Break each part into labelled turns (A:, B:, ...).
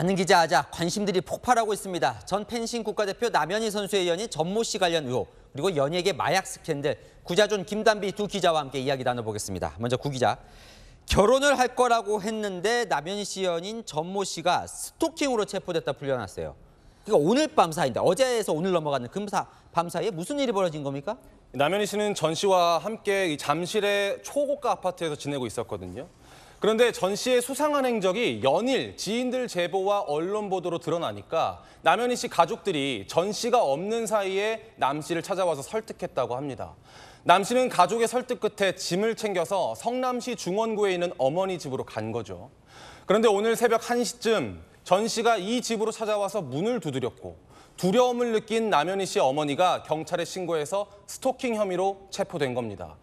A: 아는 기자 하자 관심들이 폭발하고 있습니다. 전 펜싱 국가대표 남현희 선수의 연인 전모 씨 관련 의혹, 그리고 연예계 마약 스캔들, 구자존 김단비 두 기자와 함께 이야기 나눠보겠습니다. 먼저 구 기자. 결혼을 할 거라고 했는데 남현희 씨 연인 전모 씨가 스토킹으로 체포됐다 풀려났어요. 그러니까 오늘 밤 사이인데 어제에서 오늘 넘어가는 금사 밤 사이에 무슨 일이 벌어진 겁니까? 남현희 씨는 전 씨와 함께 잠실의 초고가 아파트에서 지내고
B: 있었거든요. 그런데 전 씨의 수상한 행적이 연일 지인들 제보와 언론 보도로 드러나니까 남현희 씨 가족들이 전 씨가 없는 사이에 남 씨를 찾아와서 설득했다고 합니다. 남 씨는 가족의 설득 끝에 짐을 챙겨서 성남시 중원구에 있는 어머니 집으로 간 거죠. 그런데 오늘 새벽 1시쯤 전 씨가 이 집으로 찾아와서 문을 두드렸고 두려움을 느낀 남현희 씨 어머니가 경찰에 신고해서 스토킹 혐의로 체포된 겁니다.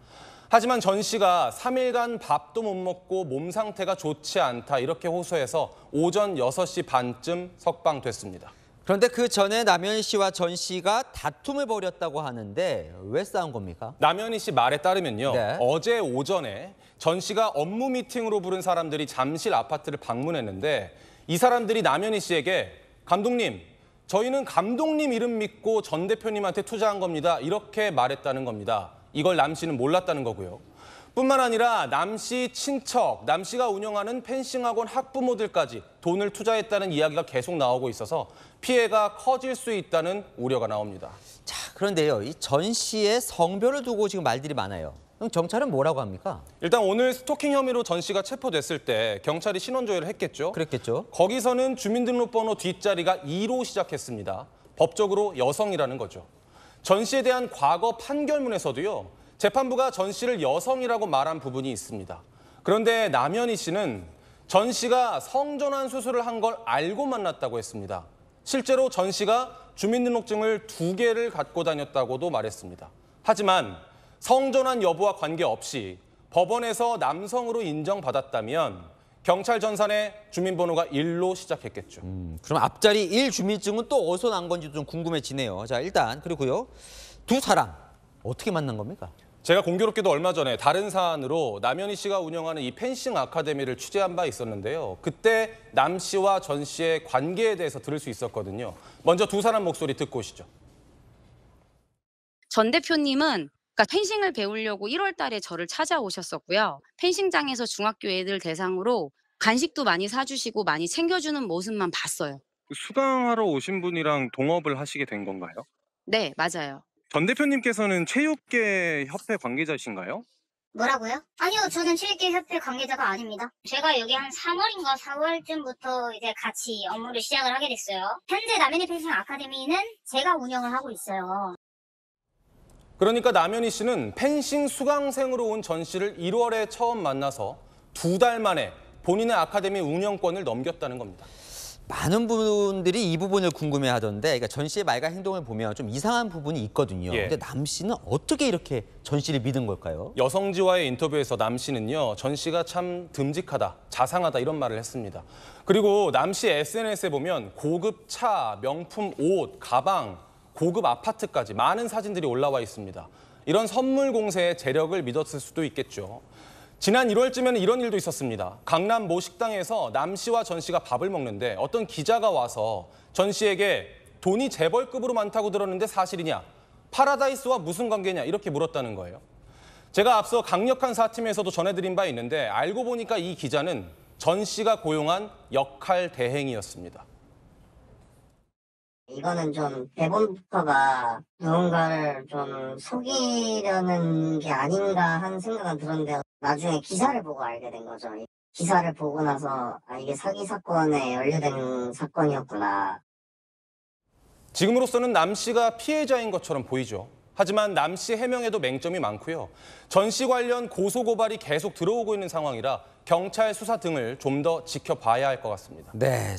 B: 하지만 전 씨가 3일간 밥도 못 먹고 몸 상태가 좋지 않다 이렇게 호소해서 오전 6시 반쯤
A: 석방됐습니다. 그런데 그 전에 남현희 씨와 전 씨가 다툼을 벌였다고 하는데 왜 싸운 겁니까?
B: 남현희 씨 말에 따르면요. 네. 어제 오전에 전 씨가 업무 미팅으로 부른 사람들이 잠실 아파트를 방문했는데 이 사람들이 남현희 씨에게 감독님, 저희는 감독님 이름 믿고 전 대표님한테 투자한 겁니다. 이렇게 말했다는 겁니다. 이걸 남 씨는 몰랐다는 거고요. 뿐만 아니라 남씨 친척, 남 씨가 운영하는 펜싱 학원 학부모들까지 돈을 투자했다는 이야기가 계속 나오고 있어서 피해가 커질 수 있다는 우려가 나옵니다.
A: 자, 그런데요. 이전 씨의 성별을 두고 지금 말들이 많아요. 그럼 경찰은 뭐라고 합니까?
B: 일단 오늘 스토킹 혐의로 전 씨가 체포됐을 때 경찰이 신원조회를 했겠죠. 그랬겠죠. 거기서는 주민등록번호 뒷자리가 2로 시작했습니다. 법적으로 여성이라는 거죠. 전 씨에 대한 과거 판결문에서도요. 재판부가 전 씨를 여성이라고 말한 부분이 있습니다. 그런데 남현희 씨는 전 씨가 성전환 수술을 한 걸 알고 만났다고 했습니다. 실제로 전 씨가 주민등록증을 두 개를 갖고 다녔다고도 말했습니다. 하지만 성전환 여부와 관계없이 법원에서 남성으로 인정받았다면 경찰 전산에 주민번호가 1로 시작했겠죠. 음, 그럼
A: 앞자리 1 주민증은 또 어디서 난건지좀 궁금해지네요. 자, 일단 그리고요. 두 사람 어떻게 만난 겁니까? 제가 공교롭게도 얼마 전에 다른 사안으로 남현희 씨가 운영하는
B: 이 펜싱 아카데미를 취재한 바 있었는데요. 그때 남 씨와 전 씨의 관계에 대해서 들을 수 있었거든요. 먼저 두 사람 목소리 듣고 오시죠.
A: 전 대표님은 그러니까 펜싱을 배우려고 1월 달에 저를 찾아오셨었고요. 펜싱장에서 중학교 애들 대상으로 간식도 많이 사주시고 많이 챙겨주는 모습만 봤어요.
B: 수강하러 오신 분이랑 동업을 하시게 된 건가요?
A: 네, 맞아요.
B: 전 대표님께서는 체육계 협회 관계자이신가요?
A: 뭐라고요? 아니요, 저는 체육계 협회 관계자가 아닙니다. 제가 여기 한 3월인가 4월쯤부터 이제 같이 업무를 시작을 하게 됐어요. 현재 남인의 펜싱 아카데미는 제가 운영을 하고 있어요.
B: 그러니까 남현희 씨는 펜싱 수강생으로 온 전 씨를 1월에 처음 만나서 두 달 만에 본인의 아카데미 운영권을 넘겼다는 겁니다.
A: 많은 분들이 이 부분을 궁금해하던데 그러니까 전 씨의 말과 행동을 보면 좀 이상한 부분이 있거든요. 예. 근데 남 씨는 어떻게 이렇게 전 씨를 믿은 걸까요?
B: 여성지와의 인터뷰에서 남 씨는요. 전 씨가 참 듬직하다, 자상하다 이런 말을 했습니다. 그리고 남 씨 SNS에 보면 고급 차, 명품 옷, 가방 고급 아파트까지 많은 사진들이 올라와 있습니다. 이런 선물 공세에 재력을 믿었을 수도 있겠죠. 지난 1월쯤에는 이런 일도 있었습니다. 강남 모 식당에서 남 씨와 전 씨가 밥을 먹는데 어떤 기자가 와서 전 씨에게 돈이 재벌급으로 많다고 들었는데 사실이냐? 파라다이스와 무슨 관계냐? 이렇게 물었다는 거예요. 제가 앞서 강력한 사팀에서도 전해드린 바 있는데 알고 보니까 이 기자는 전 씨가 고용한 역할 대행이었습니다.
A: 이거는 좀 대본부터가 누군가를 좀 속이려는 게 아닌가 하는 생각은 들었는데 나중에 기사를 보고 알게 된 거죠.
B: 기사를 보고 나서 아 이게 사기 사건에 연루된
A: 사건이었구나.
B: 지금으로서는 남 씨가 피해자인 것처럼 보이죠. 하지만 남 씨 해명에도 맹점이 많고요. 전 씨 관련 고소 고발이 계속 들어오고 있는 상황이라 경찰 수사 등을 좀 더 지켜봐야 할 것 같습니다.
A: 네.